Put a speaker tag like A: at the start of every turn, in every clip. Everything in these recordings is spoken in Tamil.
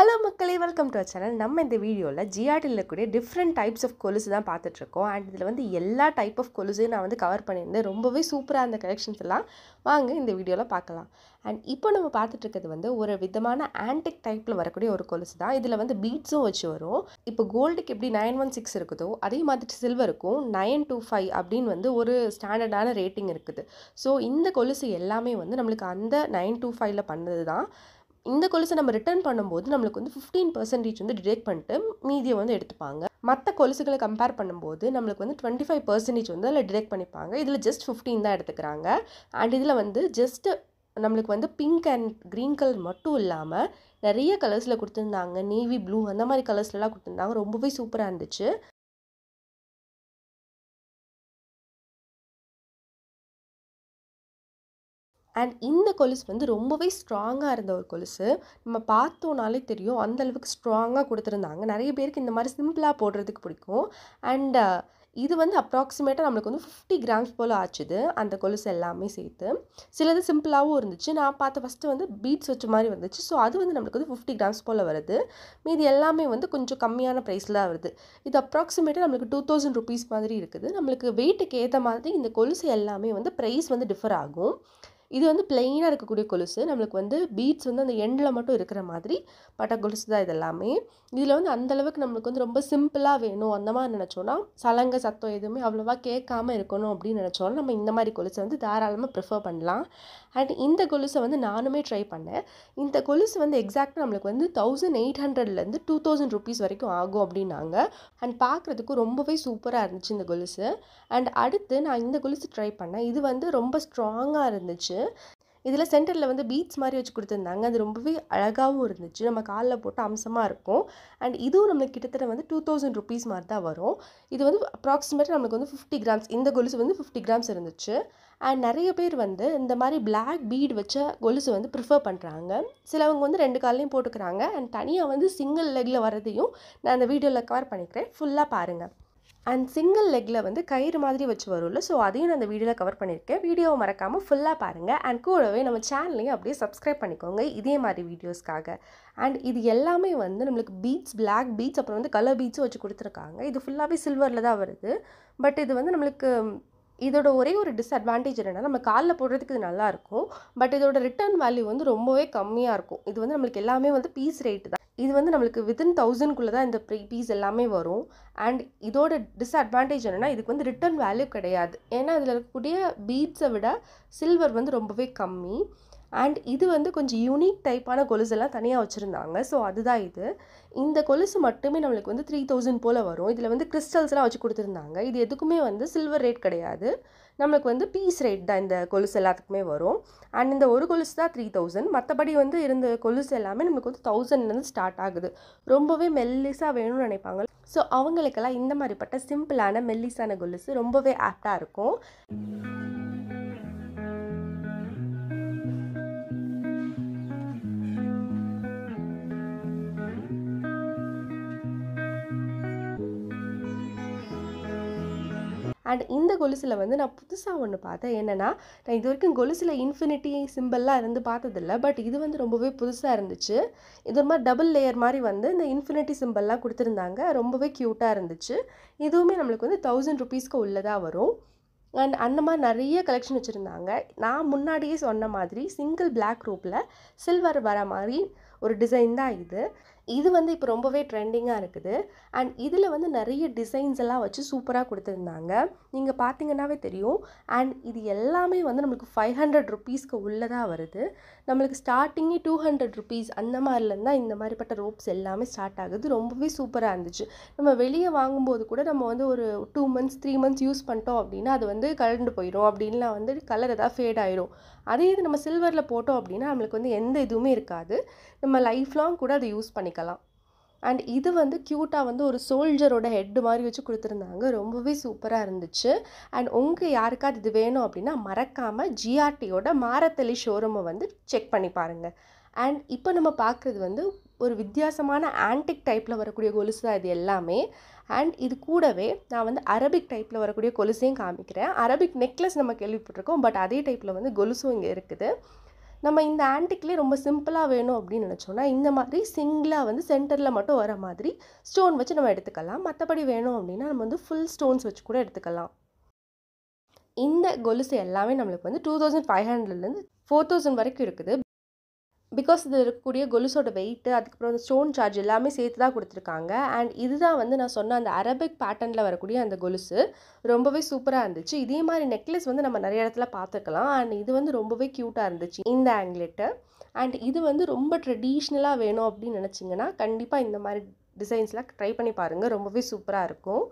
A: ஹலோ மக்களே வெல்கம் டு சேனல் நம்ம இந்த வீடியோவில் ஜிஆர்டியில் இருக்கக்கூடிய டிஃப்ரெண்ட் டைப்ஸ் ஆஃப் கொலுசு தான் பார்த்துட்ருக்கோம் அண்ட் இதில் வந்து எல்லா டைப் ஆஃப் கொலுசையும் நான் வந்து கவர் பண்ணியிருந்தேன் ரொம்பவே சூப்பராக இருந்த கலெக்ஷன்ஸ் எல்லாம் வாங்க இந்த வீடியோவில் பார்க்கலாம் அண்ட் இப்போ நம்ம பார்த்துட்ருக்கிறது வந்து ஒரு விதமான ஆன்டிக் டைப்பில் வரக்கூடிய ஒரு கொலுசு தான் இதில் வந்து பீட்ஸும் வச்சு வரும் இப்போ கோல்டுக்கு எப்படி நைன் ஒன் சிக்ஸ் இருக்குதோ அதே மாதிரி சில்வருக்கும் நைன் டூ ஃபைவ் அப்படின்னு வந்து ஒரு ஸ்டாண்டர்டான ரேட்டிங் இருக்குது ஸோ இந்த கொலுசு எல்லாமே வந்து நம்மளுக்கு அந்த நைன் டூ ஃபைவ்ல பண்ணது தான் இந்த கொலுசை நம்ம ரிட்டர்ன் பண்ணும்போது நம்மளுக்கு வந்து ஃபிஃப்டீன் பர்சன்டேஜ் வந்து டிடெக்ட் பண்ணிட்டு மீதியை வந்து எடுத்துப்பாங்க மற்ற கொலுசுகளை கம்பேர் பண்ணும்போது நம்மளுக்கு வந்து டுவெண்ட்டி ஃபைவ் பர்சன்டேஜ் வந்து அதில் டிடெக்ட் பண்ணிப்பாங்க இதில் ஜஸ்ட் ஃபிஃப்டீன் தான் எடுத்துக்கிறாங்க அண்ட் இதில் வந்து ஜஸ்ட்டு நம்மளுக்கு வந்து பிங்க் அண்ட் க்ரீன் கலர் மட்டும் இல்லாமல் நிறைய கலர்ஸில் கொடுத்துருந்தாங்க நேவி ப்ளூ அந்த மாதிரி கலர்ஸ்லலாம் கொடுத்துருந்தாங்க ரொம்பவே சூப்பராக இருந்துச்சு அண்ட் இந்த கொலுசு வந்து ரொம்பவே ஸ்ட்ராங்காக இருந்த ஒரு கொலுசு நம்ம பார்த்தோன்னாலே தெரியும் அந்தளவுக்கு ஸ்ட்ராங்காக கொடுத்துருந்தாங்க நிறைய பேருக்கு இந்த மாதிரி சிம்பிளாக போடுறதுக்கு பிடிக்கும் அண்ட் uh, இது வந்து அப்ராக்சிமேட்டாக நம்மளுக்கு வந்து ஃபிஃப்டி கிராம்ஸ் போல் ஆச்சுது அந்த கொலுசு எல்லாமே சேர்த்து சிலது சிம்பிளாகவும் இருந்துச்சு நான் பார்த்த ஃபஸ்ட்டு வந்து பீட்ஸ் வச்ச மாதிரி வந்துச்சு ஸோ அது வந்து நம்மளுக்கு வந்து ஃபிஃப்டி கிராம்ஸ் போல் வருது மீதி எல்லாமே வந்து கொஞ்சம் கம்மியான ப்ரைஸில் வருது இது அப்ராக்சிமேட்டாக நம்மளுக்கு டூ தௌசண்ட் ருபீஸ் மாதிரி இருக்குது நம்மளுக்கு வெயிட்டுக்கு ஏற்ற மாதிரி இந்த கொலுசு எல்லாமே வந்து ப்ரைஸ் வந்து டிஃபர் ஆகும் இது வந்து பிளெயினாக இருக்கக்கூடிய கொலுசு நம்மளுக்கு வந்து பீட்ஸ் வந்து அந்த எண்டில் மட்டும் இருக்கிற மாதிரி பட்ட கொலுசு தான் இதெல்லாமே இதில் வந்து அந்தளவுக்கு நம்மளுக்கு வந்து ரொம்ப சிம்பிளாக வேணும் அந்த மாதிரி நினச்சோன்னா சலங்க சத்தம் எதுவுமே அவ்வளோவா கேட்காம இருக்கணும் அப்படின்னு நினச்சோன்னா நம்ம இந்த மாதிரி கொலுசை வந்து தாராளமாக ப்ரிஃபர் பண்ணலாம் அண்ட் இந்த கொலுசை வந்து நானுமே ட்ரை பண்ணேன் இந்த கொலுசு வந்து எக்ஸாக்டாக நம்மளுக்கு வந்து தௌசண்ட் எயிட் ஹண்ட்ரட்லேருந்து டூ தௌசண்ட் ருபீஸ் வரைக்கும் ஆகும் அப்படின்னாங்க அண்ட் பார்க்குறதுக்கு ரொம்பவே சூப்பராக இருந்துச்சு இந்த கொலுசு அண்ட் அடுத்து நான் இந்த கொலுசு ட்ரை பண்ணேன் இது வந்து ரொம்ப ஸ்ட்ராங்காக இருந்துச்சு இதில் சென்டரில் வந்து பீட்ஸ் மாதிரி வச்சு கொடுத்துருந்தாங்க அது ரொம்பவே அழகாகவும் இருந்துச்சு நம்ம காலில் போட்டு அம்சமாக இருக்கும் அண்ட் இதுவும் நம்மளுக்கு கிட்டத்தட்ட வந்து டூ தௌசண்ட் ருபீஸ் மாதிரி தான் வரும் இது வந்து அப்ராக்சிமேட்டாக நம்மளுக்கு வந்து ஃபிஃப்டி கிராம்ஸ் இந்த கொலுசு வந்து ஃபிஃப்டி கிராம்ஸ் இருந்துச்சு அண்ட் நிறைய பேர் வந்து இந்த மாதிரி பிளாக் பீட் வச்ச கொலுசு வந்து ப்ரிஃபர் பண்ணுறாங்க சிலவங்க வந்து ரெண்டு கால்லையும் போட்டுக்கிறாங்க அண்ட் தனியாக வந்து சிங்கிள் லெக்கில் வரதையும் நான் அந்த வீடியோவில் கவர் பண்ணிக்கிறேன் ஃபுல்லாக பாருங்கள் அண்ட் சிங்கிள் லெக்கில் வந்து கயிறு மாதிரி வச்சு வரும்ல ஸோ அதையும் நான் அந்த வீடியோவில் கவர் பண்ணியிருக்கேன் வீடியோவை மறக்காமல் ஃபுல்லாக பாருங்கள் அண்ட் கூடவே நம்ம சேனலையும் அப்படியே சப்ஸ்கிரைப் பண்ணிக்கோங்க இதே மாதிரி வீடியோஸ்க்காக அண்ட் இது எல்லாமே வந்து நம்மளுக்கு பீட்ஸ் பிளாக் பீட்ஸ் அப்புறம் வந்து கலர் பீட்ஸும் வச்சு கொடுத்துருக்காங்க இது ஃபுல்லாகவே சில்வரில் தான் வருது பட் இது வந்து நம்மளுக்கு இதோட ஒரே ஒரு டிஸ்அட்வான்டேஜ் என்னென்னா நம்ம காலில் போடுறதுக்கு இது நல்லாயிருக்கும் பட் இதோட ரிட்டர்ன் வேல்யூ வந்து ரொம்பவே கம்மியாக இருக்கும் இது வந்து நம்மளுக்கு எல்லாமே வந்து பீஸ் ரேட்டு தான் இது வந்து நம்மளுக்கு வித்தின் தௌசண்ட்குள்ளே தான் இந்த ப்ரீ பீஸ் எல்லாமே வரும் அண்ட் இதோட டிஸ்அட்வான்டேஜ் என்னென்னா இதுக்கு வந்து ரிட்டர்ன் வேல்யூ கிடையாது ஏன்னா இதில் இருக்கக்கூடிய பீட்ஸை விட சில்வர் வந்து ரொம்பவே கம்மி அண்ட் இது வந்து கொஞ்சம் யூனிக் டைப்பான கொலுசு எல்லாம் தனியாக வச்சுருந்தாங்க ஸோ அதுதான் இது இந்த கொலுசு மட்டுமே நம்மளுக்கு வந்து த்ரீ தௌசண்ட் போல் வரும் இதில் வந்து கிறிஸ்டல்ஸ்லாம் வச்சு கொடுத்துருந்தாங்க இது எதுக்குமே வந்து சில்வர் ரேட் கிடையாது நம்மளுக்கு வந்து பீஸ் ரேட் தான் இந்த கொலுசு எல்லாத்துக்குமே வரும் அண்ட் இந்த ஒரு கொலுசு தான் த்ரீ தௌசண்ட் மற்றபடி வந்து இருந்த கொலுசு எல்லாமே நமக்கு வந்து தௌசண்ட்லேருந்து ஸ்டார்ட் ஆகுது ரொம்பவே மெல்லிஸாக வேணும்னு நினைப்பாங்க ஸோ அவங்களுக்கெல்லாம் இந்த மாதிரிப்பட்ட சிம்பிளான மெல்லிஸான கொலுசு ரொம்பவே ஆப்டாக இருக்கும் அண்ட் இந்த கொலுசில் வந்து நான் புதுசாக ஒன்று பார்த்தேன் என்னென்னா நான் இது வரைக்கும் கொலுசில் இன்ஃபினிட்டி சிம்பிளெலாம் இருந்து பார்த்ததில்ல பட் இது வந்து ரொம்பவே புதுசாக இருந்துச்சு இது ஒரு மாதிரி டபுள் லேயர் மாதிரி வந்து இந்த இன்ஃபினிட்டி சிம்பிளெலாம் கொடுத்துருந்தாங்க ரொம்பவே க்யூட்டாக இருந்துச்சு இதுவுமே நம்மளுக்கு வந்து தௌசண்ட் ருபீஸ்க்கு உள்ளதாக வரும் அண்ட் அந்த மாதிரி நிறைய கலெக்ஷன் வச்சுருந்தாங்க நான் முன்னாடியே சொன்ன மாதிரி சிங்கிள் பிளாக் ரூப்பில் சில்வர் வர மாதிரி ஒரு டிசைன் தான் இது இது வந்து இப்போ ரொம்பவே ட்ரெண்டிங்காக இருக்குது அண்ட் இதில் வந்து நிறைய டிசைன்ஸ் எல்லாம் வச்சு சூப்பராக கொடுத்துருந்தாங்க நீங்கள் பார்த்தீங்கன்னாவே தெரியும் அண்ட் இது எல்லாமே வந்து நம்மளுக்கு ஃபைவ் ஹண்ட்ரட் ருப்பீஸ்க்கு உள்ளதாக வருது நம்மளுக்கு ஸ்டார்டிங்கே டூ ஹண்ட்ரட் ருபீஸ் அந்த மாதிரிலேருந்தா இந்த மாதிரிப்பட்ட ரோப்ஸ் எல்லாமே ஸ்டார்ட் ஆகுது ரொம்பவே சூப்பராக இருந்துச்சு நம்ம வெளியே வாங்கும்போது கூட நம்ம வந்து ஒரு two months three months use பண்ணிட்டோம் அப்படின்னா அது வந்து கலண்டு போயிடும் அப்படின்லாம் வந்து கலர் எதாவது ஃபேட் ஆயிரும் அதே இது நம்ம சில்வரில் போட்டோம் அப்படின்னா நம்மளுக்கு வந்து எந்த இதுவுமே இருக்காது நம்ம லைஃப் லாங் கூட அதை யூஸ் பண்ணிக்கலாம் எடுக்கலாம் அண்ட் இது வந்து க்யூட்டாக வந்து ஒரு சோல்ஜரோட ஹெட்டு மாதிரி வச்சு கொடுத்துருந்தாங்க ரொம்பவே சூப்பராக இருந்துச்சு அண்ட் உங்கள் யாருக்காவது இது வேணும் அப்படின்னா மறக்காமல் ஜிஆர்டியோட மாரத்தலி ஷோரூமை வந்து செக் பண்ணி பாருங்கள் அண்ட் இப்போ நம்ம பார்க்குறது வந்து ஒரு வித்தியாசமான ஆன்டிக் டைப்பில் வரக்கூடிய கொலுசு தான் இது எல்லாமே அண்ட் இது கூடவே நான் வந்து அரபிக் டைப்பில் வரக்கூடிய கொலுசையும் காமிக்கிறேன் அரபிக் நெக்லஸ் நம்ம கேள்விப்பட்டிருக்கோம் பட் அதே டைப்பில் வந்து கொலுசும் இங்கே இருக்குது நம்ம இந்த ஆன்டிக்லேயே ரொம்ப சிம்பிளாக வேணும் அப்படின்னு நினச்சோன்னா இந்த மாதிரி சிங்கிளாக வந்து சென்டரில் மட்டும் வர மாதிரி ஸ்டோன் வச்சு நம்ம எடுத்துக்கலாம் மற்றபடி வேணும் அப்படின்னா நம்ம வந்து ஃபுல் ஸ்டோன்ஸ் வச்சு கூட எடுத்துக்கலாம் இந்த கொலுசு எல்லாமே நம்மளுக்கு வந்து டூ தௌசண்ட் ஃபைவ் ஹண்ட்ரட்லேருந்து ஃபோர் தௌசண்ட் வரைக்கும் இருக்குது பிகாஸ் இதில் இருக்கக்கூடிய கொலுசோட வெயிட்டு அதுக்கப்புறம் அந்த ஸ்டோன் சார்ஜ் எல்லாமே சேர்த்து தான் கொடுத்துருக்காங்க அண்ட் இதுதான் வந்து நான் சொன்ன அந்த அரபிக் பேட்டர்னில் வரக்கூடிய அந்த கொலுசு ரொம்பவே சூப்பராக இருந்துச்சு இதே மாதிரி நெக்லஸ் வந்து நம்ம நிறைய இடத்துல பார்த்துக்கலாம் அண்ட் இது வந்து ரொம்பவே க்யூட்டாக இருந்துச்சு இந்த ஆங்கிலெட்டு அண்ட் இது வந்து ரொம்ப ட்ரெடிஷ்னலாக வேணும் அப்படின்னு நினச்சிங்கன்னா கண்டிப்பாக இந்த மாதிரி டிசைன்ஸ்லாம் ட்ரை பண்ணி பாருங்கள் ரொம்பவே சூப்பராக இருக்கும்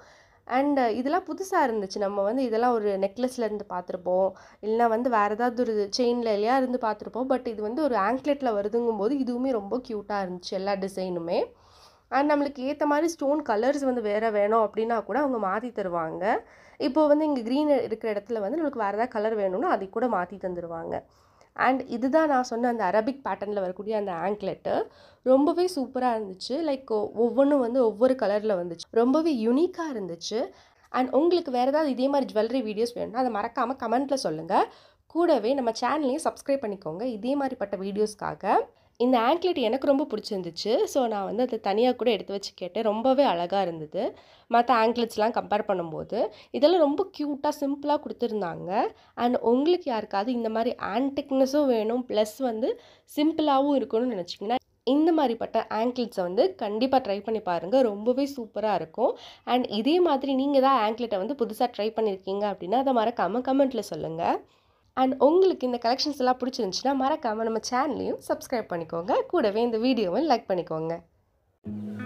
A: அண்டு இதெல்லாம் புதுசாக இருந்துச்சு நம்ம வந்து இதெல்லாம் ஒரு நெக்லஸில் இருந்து பார்த்துருப்போம் இல்லைனா வந்து வேறு ஏதாவது ஒரு செயினில் இல்லையா இருந்து பார்த்துருப்போம் பட் இது வந்து ஒரு ஆங்க்லெட்டில் வருதுங்கும் போது இதுவுமே ரொம்ப க்யூட்டாக இருந்துச்சு எல்லா டிசைனுமே அண்ட் நம்மளுக்கு ஏற்ற மாதிரி ஸ்டோன் கலர்ஸ் வந்து வேறு வேணும் அப்படின்னா கூட அவங்க மாற்றி தருவாங்க இப்போது வந்து இங்கே க்ரீன் இருக்கிற இடத்துல வந்து நம்மளுக்கு வேறு ஏதாவது கலர் வேணும்னா அதை கூட மாற்றி தந்துடுவாங்க அண்ட் இது தான் நான் சொன்ன அந்த அரபிக் பேட்டர்னில் வரக்கூடிய அந்த ஆங்க்லெட்டு ரொம்பவே சூப்பராக இருந்துச்சு லைக் ஒவ்வொன்றும் வந்து ஒவ்வொரு கலரில் வந்துச்சு ரொம்பவே யூனிக்காக இருந்துச்சு அண்ட் உங்களுக்கு வேறு ஏதாவது இதே மாதிரி ஜுவல்லரி வீடியோஸ் வேணும்னா அதை மறக்காமல் கமெண்ட்டில் சொல்லுங்கள் கூடவே நம்ம சேனலையும் சப்ஸ்கிரைப் பண்ணிக்கோங்க இதே மாதிரிப்பட்ட வீடியோஸ்க்காக இந்த ஆங்க்லெட் எனக்கு ரொம்ப பிடிச்சிருந்துச்சு ஸோ நான் வந்து அதை தனியாக கூட எடுத்து வச்சு கேட்டேன் ரொம்பவே அழகாக இருந்தது மற்ற ஆங்க்லெட்ஸ்லாம் கம்பேர் பண்ணும்போது இதெல்லாம் ரொம்ப க்யூட்டாக சிம்பிளாக கொடுத்துருந்தாங்க அண்ட் உங்களுக்கு யாருக்காவது இந்த மாதிரி ஆன்டிக்னஸும் வேணும் ப்ளஸ் வந்து சிம்பிளாகவும் இருக்கணும்னு நினச்சிங்கன்னா இந்த மாதிரிப்பட்ட ஆங்க்லெட்ஸை வந்து கண்டிப்பாக ட்ரை பண்ணி பாருங்கள் ரொம்பவே சூப்பராக இருக்கும் அண்ட் இதே மாதிரி நீங்கள் தான் ஆங்க்லெட்டை வந்து புதுசாக ட்ரை பண்ணியிருக்கீங்க அப்படின்னா அதை மறக்காமல் கமெண்ட்டில் சொல்லுங்கள் அண்ட் உங்களுக்கு இந்த கலெக்ஷன்ஸ் எல்லாம் பிடிச்சிருந்துச்சுன்னா மறக்காமல் நம்ம சேனலையும் சப்ஸ்கிரைப் பண்ணிக்கோங்க கூடவே இந்த வீடியோவும் லைக் பண்ணிக்கோங்க